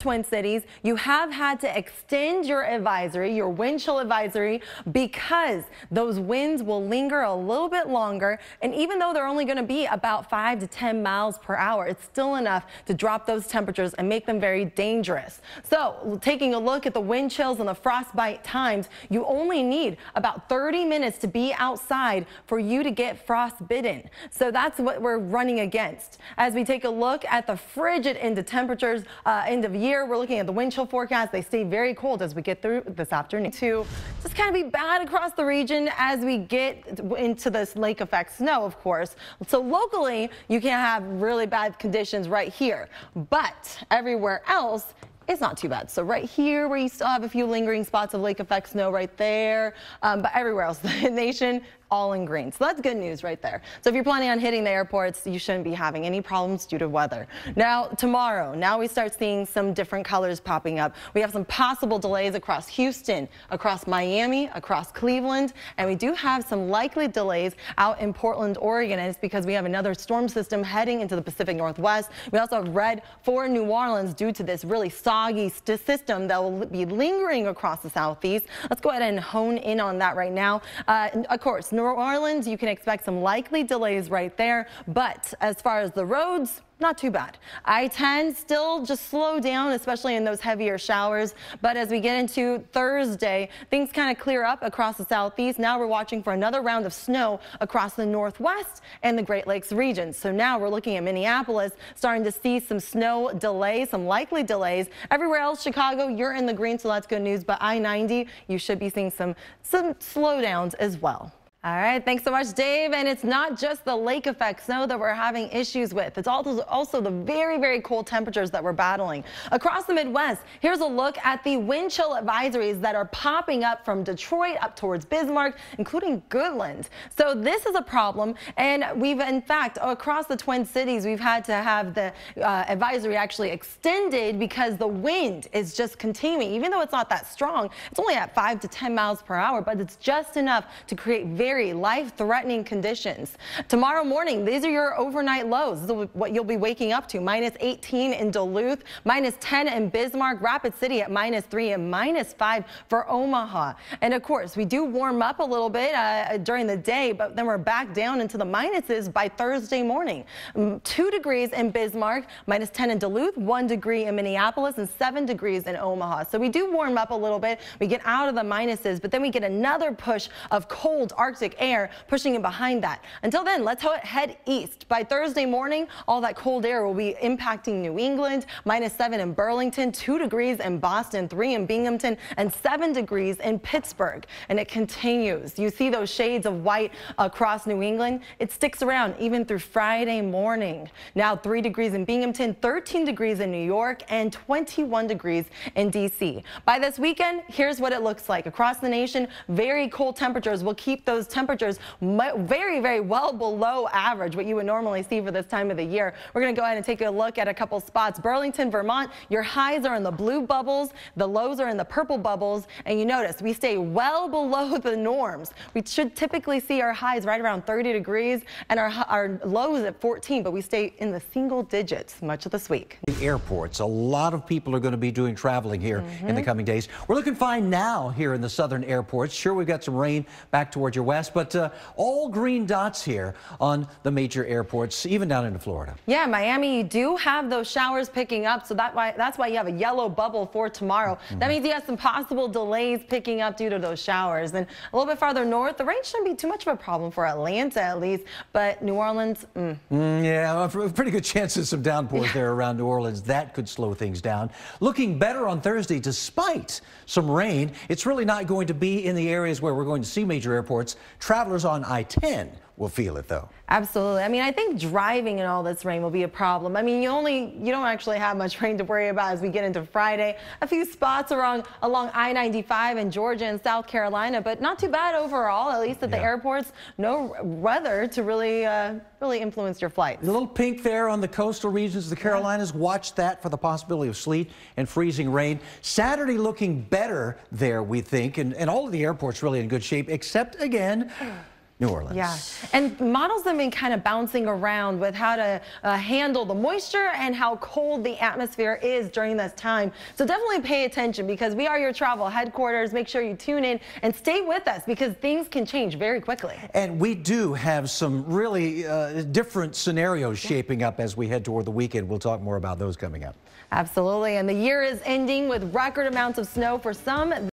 Twin Cities, you have had to extend your advisory, your wind chill advisory, because those winds will linger a little bit longer. And even though they're only going to be about 5 to 10 miles per hour, it's still enough to drop those temperatures and make them very dangerous. So taking a look at the wind chills and the frostbite times, you only need about 30 minutes to be outside for you to get frostbitten. So that's what we're running against. As we take a look at the frigid end of temperatures, uh, end of year, here we're looking at the wind chill forecast. They stay very cold as we get through this afternoon to just kind of be bad across the region as we get into this lake effect snow, of course. So locally, you can have really bad conditions right here, but everywhere else, it's not too bad. So right here where you still have a few lingering spots of lake effect snow right there, um, but everywhere else the nation all in green. So that's good news right there. So if you're planning on hitting the airports, you shouldn't be having any problems due to weather. Now, tomorrow, now we start seeing some different colors popping up. We have some possible delays across Houston, across Miami, across Cleveland, and we do have some likely delays out in Portland, Oregon, and it's because we have another storm system heading into the Pacific Northwest. We also have red for New Orleans due to this really soggy system that will be lingering across the southeast. Let's go ahead and hone in on that right now. Uh, of course, New Orleans, you can expect some likely delays right there. But as far as the roads, not too bad. I-10 still just slow down, especially in those heavier showers. But as we get into Thursday, things kind of clear up across the southeast. Now we're watching for another round of snow across the northwest and the Great Lakes region. So now we're looking at Minneapolis starting to see some snow delays, some likely delays. Everywhere else, Chicago, you're in the green, so that's good news. But I-90, you should be seeing some, some slowdowns as well. All right, thanks so much, Dave. And it's not just the lake effect snow that we're having issues with. It's also the very, very cold temperatures that we're battling. Across the Midwest, here's a look at the wind chill advisories that are popping up from Detroit up towards Bismarck, including Goodland. So this is a problem. And we've, in fact, across the Twin Cities, we've had to have the uh, advisory actually extended because the wind is just continuing. Even though it's not that strong, it's only at 5 to 10 miles per hour, but it's just enough to create very very life-threatening conditions. Tomorrow morning, these are your overnight lows. This is what you'll be waking up to. Minus 18 in Duluth, minus 10 in Bismarck, Rapid City at minus 3 and minus 5 for Omaha. And of course, we do warm up a little bit uh, during the day, but then we're back down into the minuses by Thursday morning. Mm, 2 degrees in Bismarck, minus 10 in Duluth, 1 degree in Minneapolis, and 7 degrees in Omaha. So we do warm up a little bit. We get out of the minuses, but then we get another push of cold Arctic Arctic air pushing in behind that. Until then, let's head east. By Thursday morning, all that cold air will be impacting New England, minus 7 in Burlington, 2 degrees in Boston, 3 in Binghamton, and 7 degrees in Pittsburgh. And it continues. You see those shades of white across New England. It sticks around even through Friday morning. Now 3 degrees in Binghamton, 13 degrees in New York, and 21 degrees in D.C. By this weekend, here's what it looks like. Across the nation, very cold temperatures will keep those temperatures very, very well below average, what you would normally see for this time of the year. We're going to go ahead and take a look at a couple spots. Burlington, Vermont, your highs are in the blue bubbles, the lows are in the purple bubbles, and you notice we stay well below the norms. We should typically see our highs right around 30 degrees and our, our lows at 14, but we stay in the single digits much of this week. The airports, a lot of people are going to be doing traveling here mm -hmm. in the mm-hmm. coming days. We're looking fine now here in the southern airports. Sure, we've got some rain back towards your west. Midwest, but uh, all green dots here on the major airports, even down into Florida. Yeah, Miami, you do have those showers picking up, so that why, that's why you have a yellow bubble for tomorrow. Mm -hmm. That means you have some possible delays picking up due to those showers. And a little bit farther north, the rain shouldn't be too much of a problem for Atlanta, at least, but New Orleans, mm. Mm, yeah, pretty good chances of downpours yeah. there around New Orleans. That could slow things down. Looking better on Thursday, despite some rain, it's really not going to be in the areas where we're going to see major airports Travelers on I 10 will feel it though. Absolutely. I mean, I think driving in all this rain will be a problem. I mean, you only you don't actually have much rain to worry about as we get into Friday. A few spots along along I-95 in Georgia and South Carolina, but not too bad overall. At least at yeah. the airports, no weather to really uh, really influence your flights. A little pink there on the coastal regions of the Carolinas. Yeah. Watch that for the possibility of sleet and freezing rain. Saturday looking better there, we think, and and all of the airports really in good shape, except again. New Orleans. Yeah, and models have been kind of bouncing around with how to uh, handle the moisture and how cold the atmosphere is during this time. So definitely pay attention because we are your travel headquarters. Make sure you tune in and stay with us because things can change very quickly. And we do have some really uh, different scenarios yeah. shaping up as we head toward the weekend. We'll talk more about those coming up. Absolutely, and the year is ending with record amounts of snow for some.